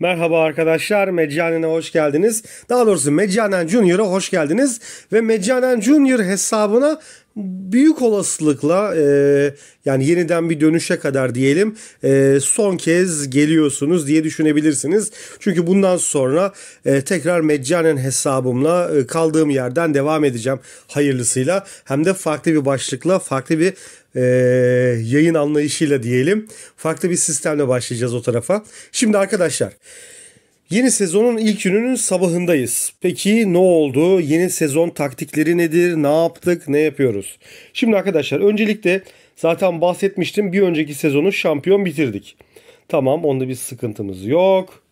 Merhaba arkadaşlar, Meccanen'e hoş geldiniz. Daha doğrusu Meccanen Junior'a hoş geldiniz. Ve Meccanen Junior hesabına büyük olasılıkla e, yani yeniden bir dönüşe kadar diyelim e, son kez geliyorsunuz diye düşünebilirsiniz. Çünkü bundan sonra e, tekrar Meccanen hesabımla e, kaldığım yerden devam edeceğim hayırlısıyla. Hem de farklı bir başlıkla, farklı bir e, yayın anlayışıyla diyelim. Farklı bir sistemle başlayacağız o tarafa. Şimdi arkadaşlar Yeni sezonun ilk gününün sabahındayız. Peki ne oldu? Yeni sezon taktikleri nedir? Ne yaptık? Ne yapıyoruz? Şimdi arkadaşlar öncelikle zaten bahsetmiştim. Bir önceki sezonu şampiyon bitirdik. Tamam onda bir sıkıntımız yok.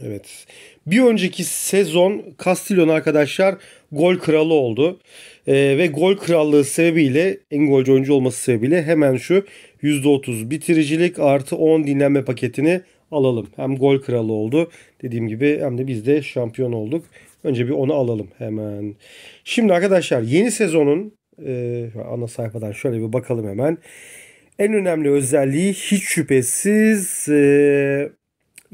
Evet. Bir önceki sezon Castellon arkadaşlar gol kralı oldu. E, ve gol krallığı sebebiyle en golcü oyuncu olması sebebiyle hemen şu %30 bitiricilik artı 10 dinlenme paketini alalım. Hem gol kralı oldu dediğim gibi hem de biz de şampiyon olduk. Önce bir onu alalım hemen. Şimdi arkadaşlar yeni sezonun e, ana sayfadan şöyle bir bakalım hemen. En önemli özelliği hiç şüphesiz e,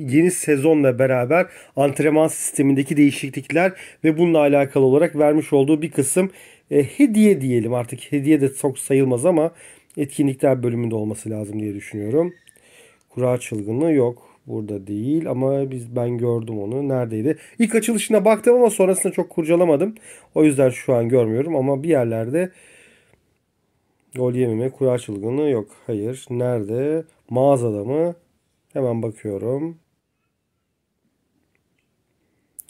yeni sezonla beraber antrenman sistemindeki değişiklikler ve bununla alakalı olarak vermiş olduğu bir kısım e, hediye diyelim artık hediye de çok sayılmaz ama etkinlikler bölümünde olması lazım diye düşünüyorum. Kura çılgınlığı yok. Burada değil ama biz ben gördüm onu. Neredeydi? İlk açılışına baktım ama sonrasında çok kurcalamadım. O yüzden şu an görmüyorum ama bir yerlerde gol yememe kura çılgınlığı yok. Hayır. Nerede? Mağazada mı? Hemen bakıyorum.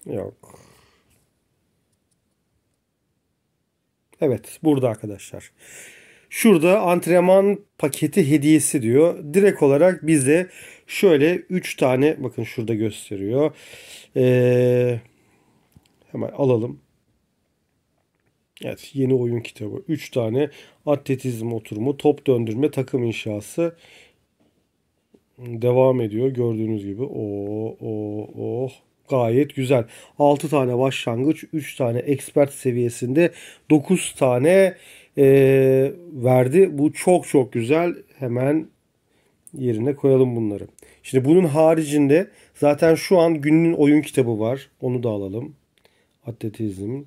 Yok. Evet burada arkadaşlar. Şurada antrenman paketi hediyesi diyor. Direkt olarak bize şöyle 3 tane bakın şurada gösteriyor. Ee, hemen alalım. Evet yeni oyun kitabı. 3 tane atletizm oturumu, top döndürme, takım inşası devam ediyor gördüğünüz gibi. Oo, oh, oo, oh, oh gayet güzel. 6 tane başlangıç, 3 tane expert seviyesinde 9 tane e, verdi. Bu çok çok güzel. Hemen yerine koyalım bunları. Şimdi bunun haricinde zaten şu an günün oyun kitabı var. Onu da alalım. Atletizm.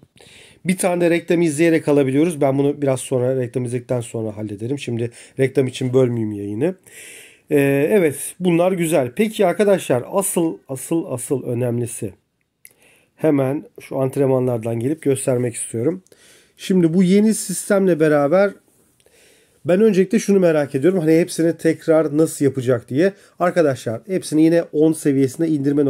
Bir tane de reklam izleyerek alabiliyoruz. Ben bunu biraz sonra reklam izledikten sonra hallederim. Şimdi reklam için bölmeyeyim yayını. Ee, evet bunlar güzel. Peki arkadaşlar asıl asıl asıl önemlisi. Hemen şu antrenmanlardan gelip göstermek istiyorum. Şimdi bu yeni sistemle beraber ben öncelikle şunu merak ediyorum. Hani hepsini tekrar nasıl yapacak diye. Arkadaşlar hepsini yine 10 seviyesine indirme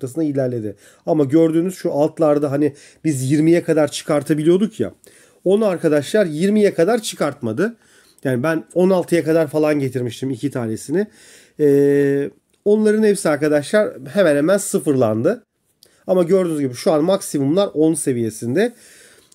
noktasına ilerledi. Ama gördüğünüz şu altlarda hani biz 20'ye kadar çıkartabiliyorduk ya. Onu arkadaşlar 20'ye kadar çıkartmadı. Yani ben 16'ya kadar falan getirmiştim iki tanesini. Ee, onların hepsi arkadaşlar hemen hemen sıfırlandı. Ama gördüğünüz gibi şu an maksimumlar 10 seviyesinde.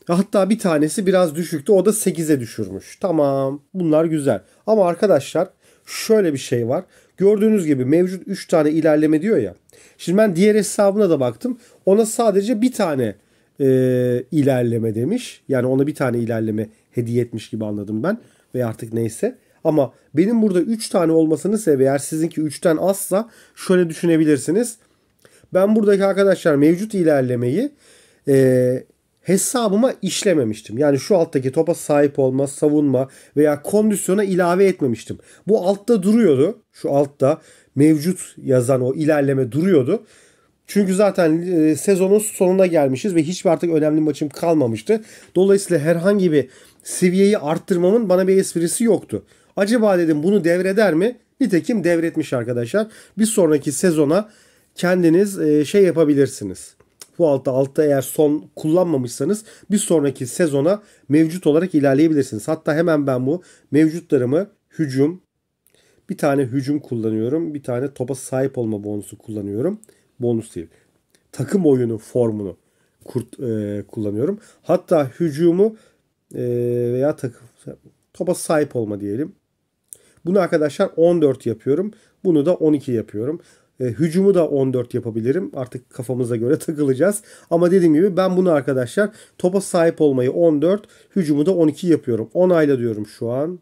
Hatta bir tanesi biraz düşüktü. O da 8'e düşürmüş. Tamam. Bunlar güzel. Ama arkadaşlar şöyle bir şey var. Gördüğünüz gibi mevcut 3 tane ilerleme diyor ya. Şimdi ben diğer hesabına da baktım. Ona sadece bir tane e, ilerleme demiş. Yani ona bir tane ilerleme hediye etmiş gibi anladım ben. Ve artık neyse. Ama benim burada 3 tane olmasını sebebi eğer sizinki 3'ten azsa şöyle düşünebilirsiniz. Ben buradaki arkadaşlar mevcut ilerlemeyi e, hesabıma işlememiştim. Yani şu alttaki topa sahip olma, savunma veya kondisyona ilave etmemiştim. Bu altta duruyordu. Şu altta mevcut yazan o ilerleme duruyordu. Çünkü zaten e, sezonun sonuna gelmişiz ve hiçbir artık önemli maçım kalmamıştı. Dolayısıyla herhangi bir seviyeyi arttırmamın bana bir esprisi yoktu. Acaba dedim bunu devreder mi? Nitekim devretmiş arkadaşlar. Bir sonraki sezona kendiniz e, şey yapabilirsiniz bu altta altta eğer son kullanmamışsanız bir sonraki sezona mevcut olarak ilerleyebilirsiniz. Hatta hemen ben bu mevcutlarımı hücum bir tane hücum kullanıyorum. Bir tane topa sahip olma bonusu kullanıyorum. Bonus değil. Takım oyunu formunu kurt, e, kullanıyorum. Hatta hücumu e, veya takım topa sahip olma diyelim. Bunu arkadaşlar 14 yapıyorum. Bunu da 12 yapıyorum. E, hücumu da 14 yapabilirim. Artık kafamıza göre takılacağız. Ama dediğim gibi ben bunu arkadaşlar topa sahip olmayı 14, hücumu da 12 yapıyorum. Onayla diyorum şu an.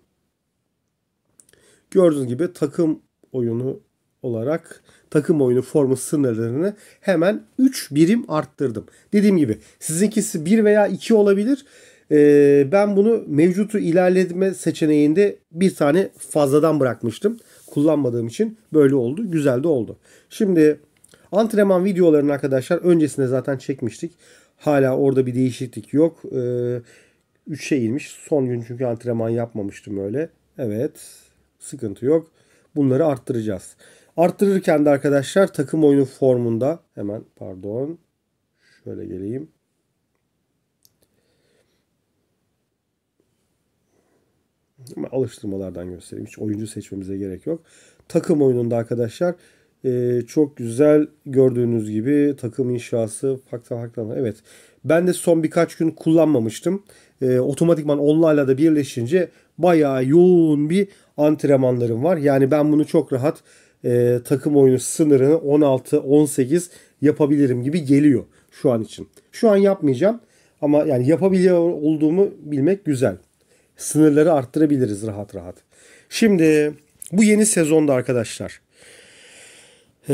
Gördüğünüz gibi takım oyunu olarak takım oyunu formu sınırlarını hemen 3 birim arttırdım. Dediğim gibi sizinkisi 1 veya 2 olabilir. Ee, ben bunu mevcutu ilerletme seçeneğinde bir tane fazladan bırakmıştım. Kullanmadığım için böyle oldu. Güzel de oldu. Şimdi antrenman videolarını arkadaşlar öncesinde zaten çekmiştik. Hala orada bir değişiklik yok. Ee, 3'e inmiş. Son gün çünkü antrenman yapmamıştım öyle. Evet. Sıkıntı yok. Bunları arttıracağız. Arttırırken de arkadaşlar takım oyunu formunda hemen pardon şöyle geleyim. Ama alıştırmalardan göstereyim. Hiç oyuncu seçmemize gerek yok. Takım oyununda arkadaşlar e, çok güzel gördüğünüz gibi takım inşası farklı farklı. Evet ben de son birkaç gün kullanmamıştım. E, otomatikman onlarla da birleşince bayağı yoğun bir antrenmanlarım var. Yani ben bunu çok rahat e, takım oyunu sınırını 16-18 yapabilirim gibi geliyor şu an için. Şu an yapmayacağım ama yani yapabiliyor olduğumu bilmek güzel sınırları arttırabiliriz rahat rahat. Şimdi bu yeni sezonda arkadaşlar. Ee,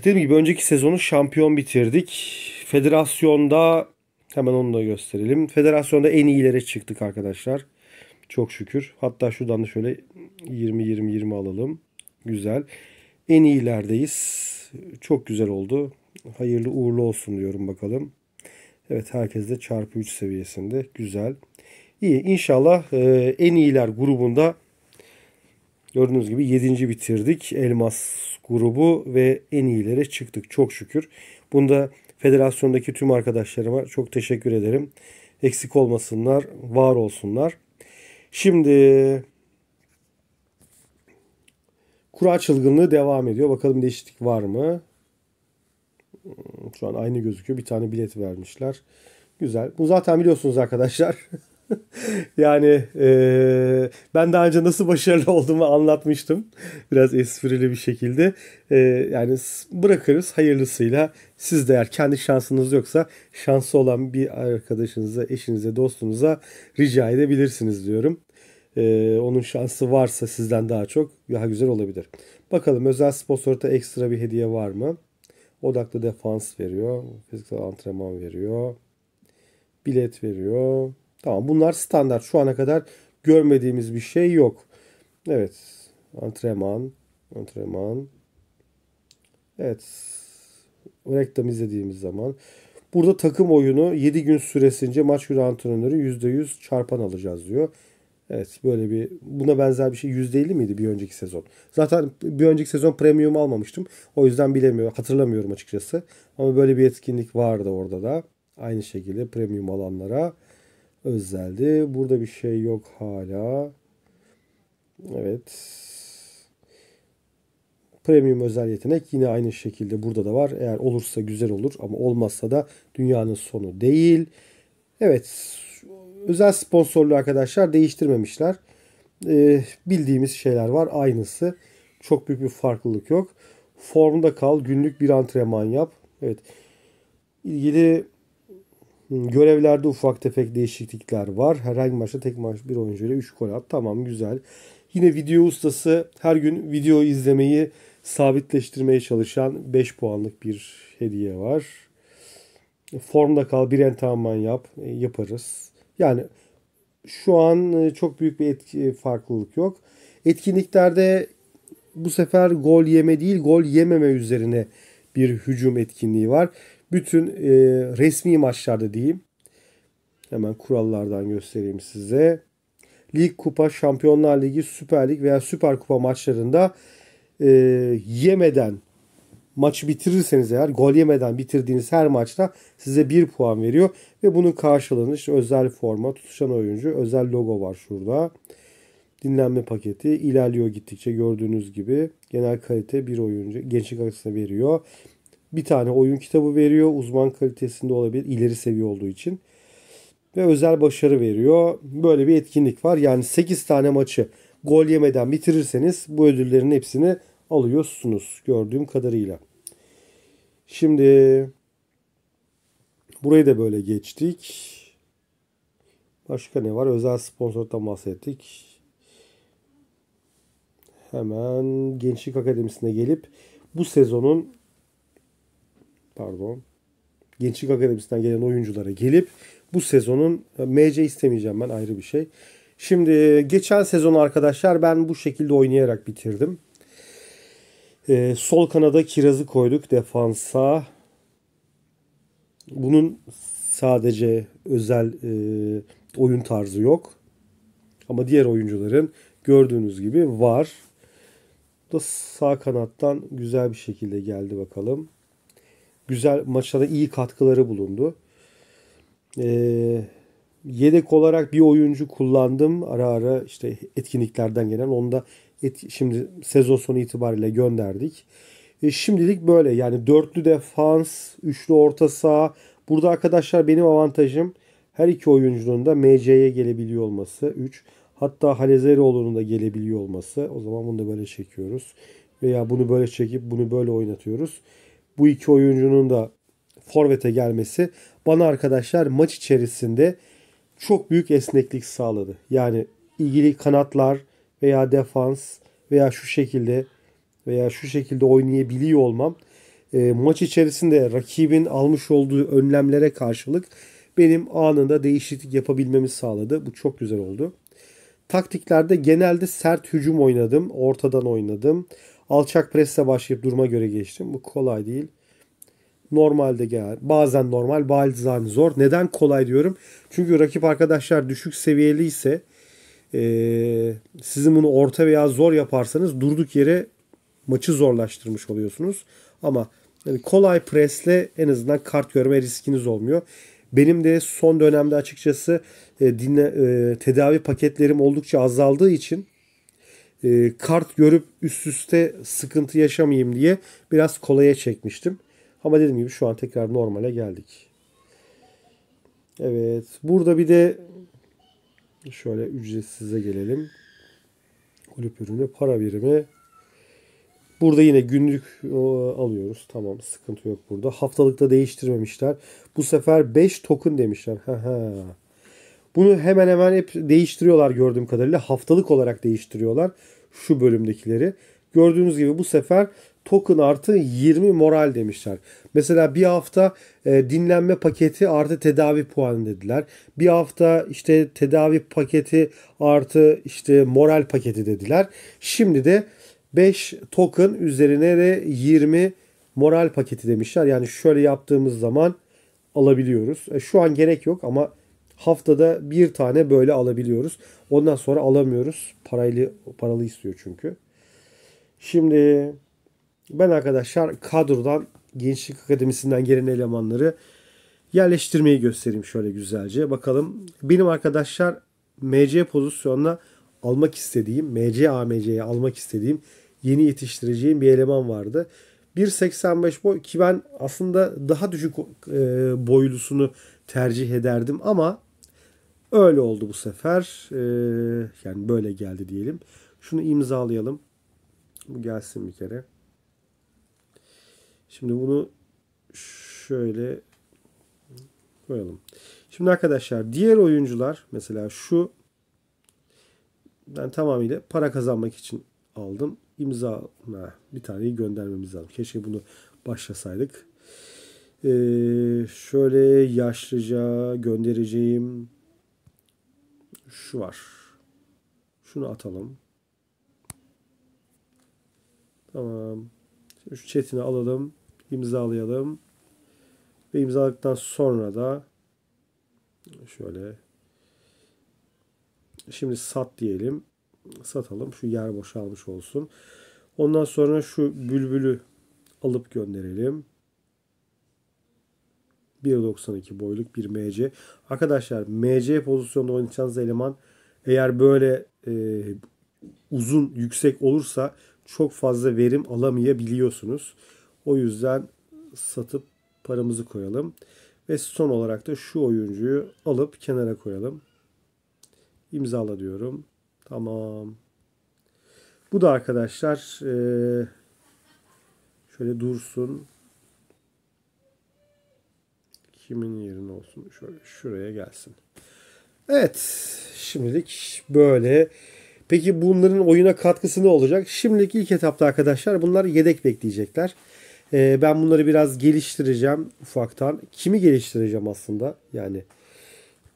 dediğim gibi önceki sezonu şampiyon bitirdik. Federasyonda hemen onu da gösterelim. Federasyonda en iyilere çıktık arkadaşlar. Çok şükür. Hatta şuradan da şöyle 20-20-20 alalım. Güzel. En iyilerdeyiz. Çok güzel oldu. Hayırlı uğurlu olsun diyorum bakalım. Evet herkes de çarpı 3 seviyesinde. Güzel. İyi inşallah e, en iyiler grubunda gördüğünüz gibi 7. bitirdik. Elmas grubu ve en iyilere çıktık çok şükür. Bunda federasyondaki tüm arkadaşlarıma çok teşekkür ederim. Eksik olmasınlar, var olsunlar. Şimdi kura çılgınlığı devam ediyor. Bakalım değişiklik var mı? Şu an aynı gözüküyor. Bir tane bilet vermişler. Güzel. Bu zaten biliyorsunuz arkadaşlar. yani e, ben daha önce nasıl başarılı olduğumu anlatmıştım. Biraz esprili bir şekilde. E, yani bırakırız hayırlısıyla. Siz de eğer kendi şansınız yoksa şansı olan bir arkadaşınıza, eşinize, dostunuza rica edebilirsiniz diyorum. E, onun şansı varsa sizden daha çok daha güzel olabilir. Bakalım özel sponsorta ekstra bir hediye var mı? Odaklı defans veriyor. Fiziksel antrenman veriyor. Bilet veriyor. Tamam bunlar standart. Şu ana kadar görmediğimiz bir şey yok. Evet. Antrenman. Antrenman. Evet. Reklam izlediğimiz zaman. Burada takım oyunu 7 gün süresince maç yürü antrenörü %100 çarpan alacağız diyor. Evet böyle bir buna benzer bir şey %50 miydi bir önceki sezon? Zaten bir önceki sezon premium almamıştım. O yüzden bilemiyorum hatırlamıyorum açıkçası. Ama böyle bir etkinlik vardı orada da. Aynı şekilde premium alanlara Özeldi. Burada bir şey yok hala. Evet. Premium özel yetenek yine aynı şekilde burada da var. Eğer olursa güzel olur ama olmazsa da dünyanın sonu değil. Evet. Özel sponsorlu arkadaşlar değiştirmemişler. Ee, bildiğimiz şeyler var. Aynısı. Çok büyük bir farklılık yok. Formda kal. Günlük bir antrenman yap. Evet. İlgili Hmm, görevlerde ufak tefek değişiklikler var. Herhangi maçta tek maç bir oyuncuyla 3 gol at. Tamam güzel. Yine video ustası her gün video izlemeyi sabitleştirmeye çalışan 5 puanlık bir hediye var. Formda kal bir antrenman yap e, yaparız. Yani şu an e, çok büyük bir etki, e, farklılık yok. Etkinliklerde bu sefer gol yeme değil gol yememe üzerine bir hücum etkinliği var bütün e, resmi maçlarda diyeyim. Hemen kurallardan göstereyim size. Lig, Kupa, Şampiyonlar Ligi, Süper Lig veya Süper Kupa maçlarında e, yemeden maçı bitirirseniz eğer gol yemeden bitirdiğiniz her maçta size 1 puan veriyor. Ve bunun karşılığını işte özel forma, tutuşan oyuncu, özel logo var şurada. Dinlenme paketi ilerliyor gittikçe gördüğünüz gibi. Genel kalite bir oyuncu gençlik arasında veriyor bir tane oyun kitabı veriyor. Uzman kalitesinde olabilir ileri seviye olduğu için. Ve özel başarı veriyor. Böyle bir etkinlik var. Yani 8 tane maçı gol yemeden bitirirseniz bu ödüllerin hepsini alıyorsunuz gördüğüm kadarıyla. Şimdi burayı da böyle geçtik. Başka ne var? Özel sponsordan bahsettik. Hemen Gençlik Akademisi'ne gelip bu sezonun pardon Gençlik Akademisi'nden gelen oyunculara gelip bu sezonun e, MC istemeyeceğim ben ayrı bir şey. Şimdi e, geçen sezon arkadaşlar ben bu şekilde oynayarak bitirdim. Ee, sol kanada kirazı koyduk defansa. Bunun sadece özel e, oyun tarzı yok. Ama diğer oyuncuların gördüğünüz gibi var. Bu da sağ kanattan güzel bir şekilde geldi bakalım güzel maçlarda iyi katkıları bulundu. Ee, yedek olarak bir oyuncu kullandım. Ara ara işte etkinliklerden gelen. Onu da et, şimdi sezon sonu itibariyle gönderdik. E, şimdilik böyle. Yani dörtlü defans, üçlü orta saha. Burada arkadaşlar benim avantajım her iki oyuncunun da MC'ye gelebiliyor olması. 3. Hatta Halezeroğlu'nun da gelebiliyor olması. O zaman bunu da böyle çekiyoruz. Veya bunu böyle çekip bunu böyle oynatıyoruz bu iki oyuncunun da forvete gelmesi bana arkadaşlar maç içerisinde çok büyük esneklik sağladı. Yani ilgili kanatlar veya defans veya şu şekilde veya şu şekilde oynayabiliyor olmam e, maç içerisinde rakibin almış olduğu önlemlere karşılık benim anında değişiklik yapabilmemi sağladı. Bu çok güzel oldu. Taktiklerde genelde sert hücum oynadım. Ortadan oynadım. Alçak presle başlayıp duruma göre geçtim. Bu kolay değil. Normalde gel. Bazen normal, bazen zor. Neden kolay diyorum? Çünkü rakip arkadaşlar düşük seviyeli ise ee, sizin bunu orta veya zor yaparsanız durduk yere maçı zorlaştırmış oluyorsunuz. Ama yani kolay presle en azından kart görme riskiniz olmuyor. Benim de son dönemde açıkçası e, dinle, e, tedavi paketlerim oldukça azaldığı için e, kart görüp üst üste sıkıntı yaşamayayım diye biraz kolaya çekmiştim. Ama dediğim gibi şu an tekrar normale geldik. Evet. Burada bir de şöyle ücretsize gelelim. Kulüp ürünü para birimi. Burada yine günlük e, alıyoruz. Tamam sıkıntı yok burada. Haftalıkta değiştirmemişler. Bu sefer 5 token demişler. Bunu hemen hemen hep değiştiriyorlar gördüğüm kadarıyla. Haftalık olarak değiştiriyorlar şu bölümdekileri. Gördüğünüz gibi bu sefer token artı 20 moral demişler. Mesela bir hafta e, dinlenme paketi artı tedavi puanı dediler. Bir hafta işte tedavi paketi artı işte moral paketi dediler. Şimdi de 5 token üzerine de 20 moral paketi demişler. Yani şöyle yaptığımız zaman alabiliyoruz. E, şu an gerek yok ama Haftada bir tane böyle alabiliyoruz. Ondan sonra alamıyoruz. Parayla paralı istiyor çünkü. Şimdi ben arkadaşlar kadrodan Gençlik Akademisi'nden gelen elemanları yerleştirmeyi göstereyim şöyle güzelce. Bakalım benim arkadaşlar MC pozisyonuna almak istediğim, MC AMC'ye almak istediğim, yeni yetiştireceğim bir eleman vardı. 1.85 boy ki ben aslında daha düşük e, boylusunu tercih ederdim ama Öyle oldu bu sefer. E, yani böyle geldi diyelim. Şunu imzalayalım. Bu gelsin bir kere. Şimdi bunu şöyle koyalım. Şimdi arkadaşlar diğer oyuncular mesela şu ben tamamıyla para kazanmak için aldım. İmza ha, bir taneyi göndermemiz lazım. Keşke bunu başlasaydık. Ee, şöyle yaşlıca göndereceğim şu var. Şunu atalım. Tamam. Şimdi şu chatini alalım. imzalayalım. Ve imzaladıktan sonra da şöyle şimdi sat diyelim. Satalım. Şu yer boşalmış olsun. Ondan sonra şu bülbülü alıp gönderelim. 1.92 boyluk bir MC. Arkadaşlar MC pozisyonda oynayacağınız eleman eğer böyle e, uzun yüksek olursa çok fazla verim alamayabiliyorsunuz. O yüzden satıp paramızı koyalım. Ve son olarak da şu oyuncuyu alıp kenara koyalım. İmzala diyorum. Tamam. Bu da arkadaşlar e, şöyle dursun kimin yerine olsun şöyle şuraya gelsin. Evet şimdilik böyle. Peki bunların oyuna katkısı ne olacak? Şimdilik ilk etapta arkadaşlar bunlar yedek bekleyecekler. Ee, ben bunları biraz geliştireceğim ufaktan. Kimi geliştireceğim aslında? Yani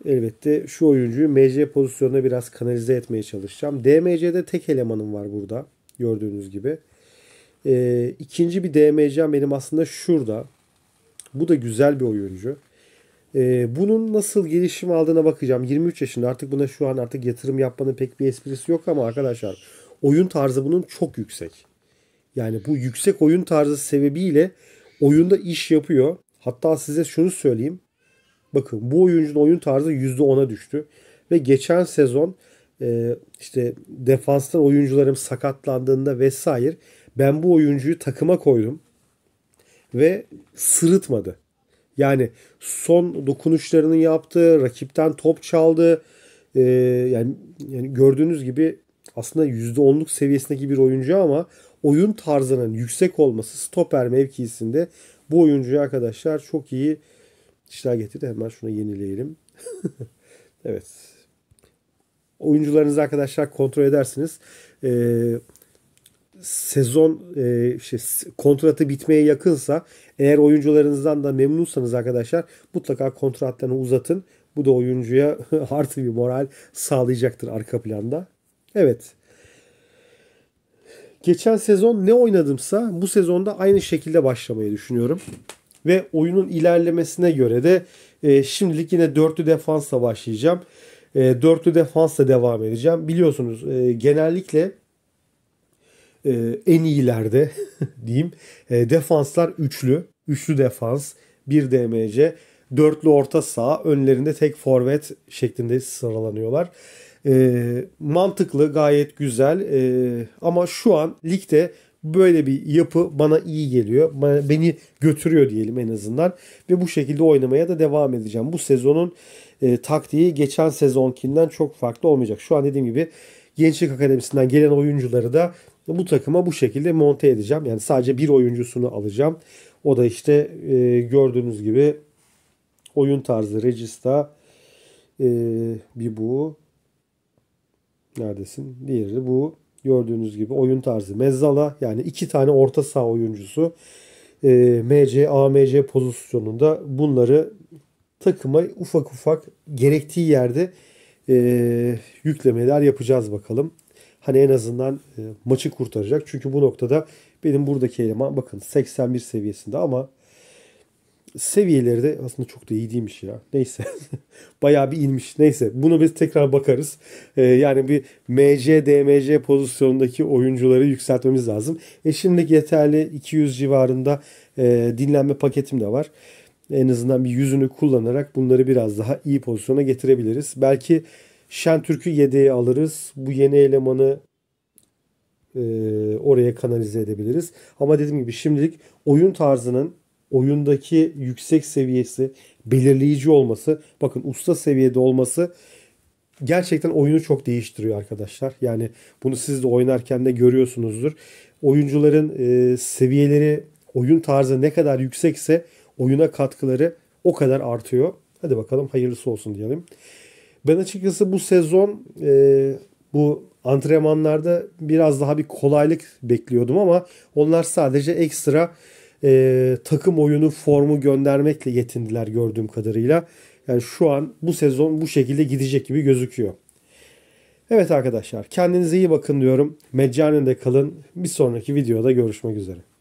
elbette şu oyuncuyu MC pozisyonuna biraz kanalize etmeye çalışacağım. DMC'de tek elemanım var burada gördüğünüz gibi. Ee, ikinci bir DMC'm benim aslında şurada. Bu da güzel bir oyuncu. E, bunun nasıl gelişim aldığına bakacağım. 23 yaşında artık buna şu an artık yatırım yapmanın pek bir esprisi yok ama arkadaşlar oyun tarzı bunun çok yüksek. Yani bu yüksek oyun tarzı sebebiyle oyunda iş yapıyor. Hatta size şunu söyleyeyim. Bakın bu oyuncunun oyun tarzı %10'a düştü. Ve geçen sezon e, işte defanstan oyuncularım sakatlandığında vesaire ben bu oyuncuyu takıma koydum ve sırıtmadı. Yani son dokunuşlarını yaptı, rakipten top çaldı. Ee, yani, yani gördüğünüz gibi aslında %10'luk seviyesindeki bir oyuncu ama oyun tarzının yüksek olması stoper mevkisinde bu oyuncuya arkadaşlar çok iyi işler getirdi. Hemen şunu yenileyelim. evet. Oyuncularınızı arkadaşlar kontrol edersiniz. Ee, sezon e, şey, kontratı bitmeye yakınsa eğer oyuncularınızdan da memnunsanız arkadaşlar mutlaka kontratlarını uzatın. Bu da oyuncuya artı bir moral sağlayacaktır arka planda. Evet. Geçen sezon ne oynadımsa bu sezonda aynı şekilde başlamayı düşünüyorum. Ve oyunun ilerlemesine göre de e, şimdilik yine dörtlü defansla başlayacağım. E, dörtlü defansla devam edeceğim. Biliyorsunuz e, genellikle e, en iyilerde diyeyim. E, defanslar üçlü. Üçlü defans. Bir DMC. Dörtlü orta sağ Önlerinde tek forvet şeklinde sıralanıyorlar. E, mantıklı gayet güzel. E, ama şu an ligde böyle bir yapı bana iyi geliyor. Bana, beni götürüyor diyelim en azından. Ve bu şekilde oynamaya da devam edeceğim. Bu sezonun e, taktiği geçen sezonkinden çok farklı olmayacak. Şu an dediğim gibi Gençlik Akademisi'nden gelen oyuncuları da bu takıma bu şekilde monte edeceğim. Yani sadece bir oyuncusunu alacağım. O da işte e, gördüğünüz gibi oyun tarzı Regista e, bir bu. Neredesin? Diğeri bu. Gördüğünüz gibi oyun tarzı Mezzala yani iki tane orta saha oyuncusu e, MC, AMC pozisyonunda bunları takıma ufak ufak gerektiği yerde e, yüklemeler yapacağız bakalım. Hani en azından e, maçı kurtaracak. Çünkü bu noktada benim buradaki eleman bakın 81 seviyesinde ama seviyeleri de aslında çok da iyi değilmiş ya. Neyse. Bayağı bir inmiş. Neyse. Bunu biz tekrar bakarız. Ee, yani bir MC, DMC pozisyonundaki oyuncuları yükseltmemiz lazım. E şimdilik yeterli 200 civarında e, dinlenme paketim de var. En azından bir yüzünü kullanarak bunları biraz daha iyi pozisyona getirebiliriz. Belki Şentürk'ü yedeğe alırız. Bu yeni elemanı e, oraya kanalize edebiliriz. Ama dediğim gibi şimdilik oyun tarzının oyundaki yüksek seviyesi, belirleyici olması, bakın usta seviyede olması gerçekten oyunu çok değiştiriyor arkadaşlar. Yani bunu siz de oynarken de görüyorsunuzdur. Oyuncuların e, seviyeleri, oyun tarzı ne kadar yüksekse oyuna katkıları o kadar artıyor. Hadi bakalım hayırlısı olsun diyelim. Ben açıkçası bu sezon e, bu antrenmanlarda biraz daha bir kolaylık bekliyordum ama onlar sadece ekstra e, takım oyunu formu göndermekle yetindiler gördüğüm kadarıyla. Yani şu an bu sezon bu şekilde gidecek gibi gözüküyor. Evet arkadaşlar kendinize iyi bakın diyorum. Meccanende kalın. Bir sonraki videoda görüşmek üzere.